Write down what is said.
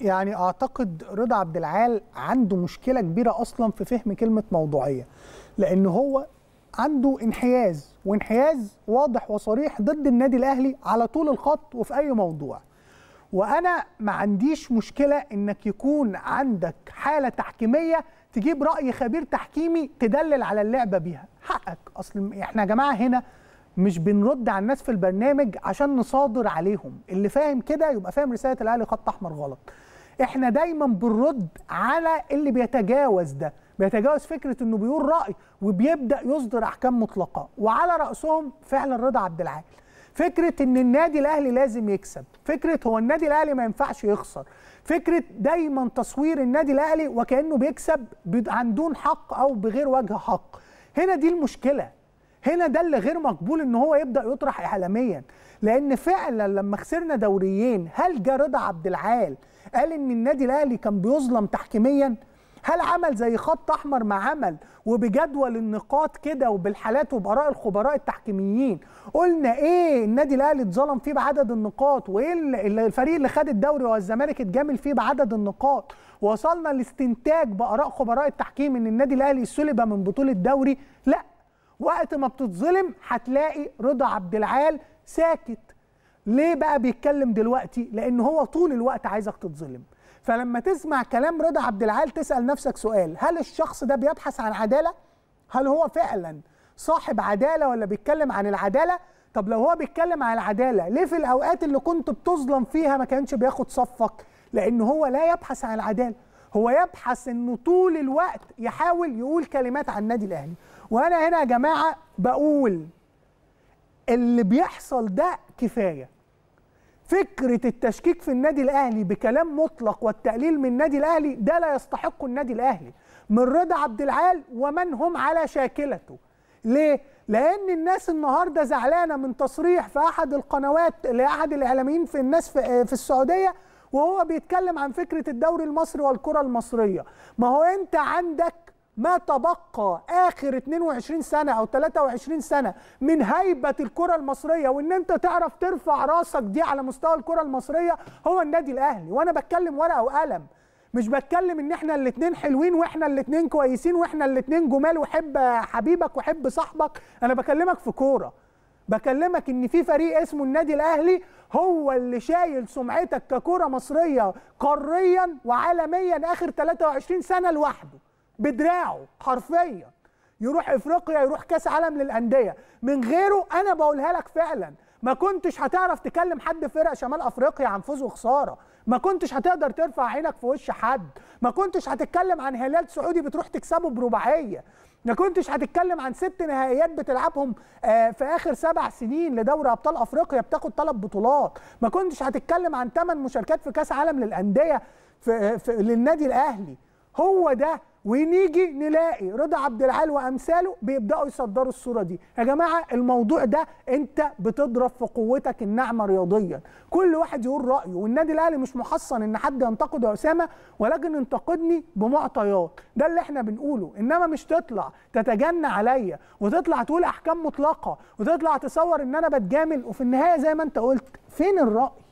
يعني اعتقد رضا عبد العال عنده مشكله كبيره اصلا في فهم كلمه موضوعيه لان هو عنده انحياز وانحياز واضح وصريح ضد النادي الاهلي على طول الخط وفي اي موضوع وانا ما عنديش مشكله انك يكون عندك حاله تحكيميه تجيب راي خبير تحكيمي تدلل على اللعبه بيها حقك اصل احنا يا جماعه هنا مش بنرد على الناس في البرنامج عشان نصادر عليهم اللي فاهم كده يبقى فاهم رساله الاهلي خط احمر غلط احنا دايما بنرد على اللي بيتجاوز ده بيتجاوز فكره انه بيقول راي وبيبدا يصدر احكام مطلقه وعلى راسهم فعلا رضا عبد العال فكره ان النادي الاهلي لازم يكسب فكره هو النادي الاهلي ما ينفعش يخسر فكره دايما تصوير النادي الاهلي وكانه بيكسب عن دون حق او بغير وجه حق هنا دي المشكله هنا ده اللي غير مقبول ان هو يبدا يطرح اعلاميا لان فعلا لما خسرنا دوريين هل جه رضا عبد العال قال ان النادي الاهلي كان بيظلم تحكيميا هل عمل زي خط احمر ما عمل وبجدول النقاط كده وبالحالات وباراء الخبراء التحكيميين قلنا ايه النادي الاهلي اتظلم فيه بعدد النقاط وايه الفريق اللي خد الدوري والزمالك اتجامل فيه بعدد النقاط وصلنا لاستنتاج باراء خبراء التحكيم ان النادي الاهلي سلب من بطوله الدوري لا وقت ما بتتظلم هتلاقي رضا عبد العال ساكت ليه بقى بيتكلم دلوقتي لان هو طول الوقت عايزك تتظلم فلما تسمع كلام رضا عبد العال تسال نفسك سؤال هل الشخص ده بيبحث عن عداله هل هو فعلا صاحب عداله ولا بيتكلم عن العداله طب لو هو بيتكلم عن العداله ليه في الاوقات اللي كنت بتظلم فيها ما كانش بياخد صفك لان هو لا يبحث عن العداله هو يبحث انه طول الوقت يحاول يقول كلمات عن النادي الاهلي وانا هنا يا جماعه بقول اللي بيحصل ده كفايه فكره التشكيك في النادي الاهلي بكلام مطلق والتقليل من النادي الاهلي ده لا يستحقه النادي الاهلي من رضا عبد العال ومن هم على شاكلته ليه لان الناس النهارده زعلانه من تصريح في احد القنوات لاحد الاعلاميين في الناس في, في السعوديه وهو بيتكلم عن فكره الدوري المصري والكره المصريه ما هو انت عندك ما تبقى اخر 22 سنه او 23 سنه من هيبه الكره المصريه وان انت تعرف ترفع راسك دي على مستوى الكره المصريه هو النادي الاهلي وانا بتكلم ورقه وقلم مش بتكلم ان احنا الاثنين حلوين واحنا الاثنين كويسين واحنا الاثنين جمال وحب حبيبك وحب صاحبك انا بكلمك في كوره بكلمك ان في فريق اسمه النادي الاهلي هو اللي شايل سمعتك ككره مصريه قاريا وعالميا اخر 23 سنه لوحده بدراعه حرفيا يروح افريقيا يروح كاس عالم للانديه من غيره انا بقولها لك فعلا ما كنتش هتعرف تكلم حد فرق شمال افريقيا عن فوز وخساره ما كنتش هتقدر ترفع عينك في وش حد ما كنتش هتتكلم عن هلال سعودي بتروح تكسبه برباعيه ما كنتش هتتكلم عن ست نهائيات بتلعبهم آه، في اخر سبع سنين لدوري ابطال افريقيا بتاخد ثلاث بطولات ما كنتش هتتكلم عن ثمان مشاركات في كاس عالم للانديه في, آه، في للنادي الاهلي هو ده ونيجي نلاقي رضا عبد العال وامثاله بيبداوا يصدروا الصوره دي يا جماعه الموضوع ده انت بتضرب في قوتك الناعمه رياضيا كل واحد يقول رايه والنادي الاهلي مش محصن ان حد ينتقد يا اسامه ولكن انتقدني بمعطيات ده اللي احنا بنقوله انما مش تطلع تتجنى عليا وتطلع تقول احكام مطلقه وتطلع تصور ان انا بتجامل وفي النهايه زي ما انت قلت فين الراي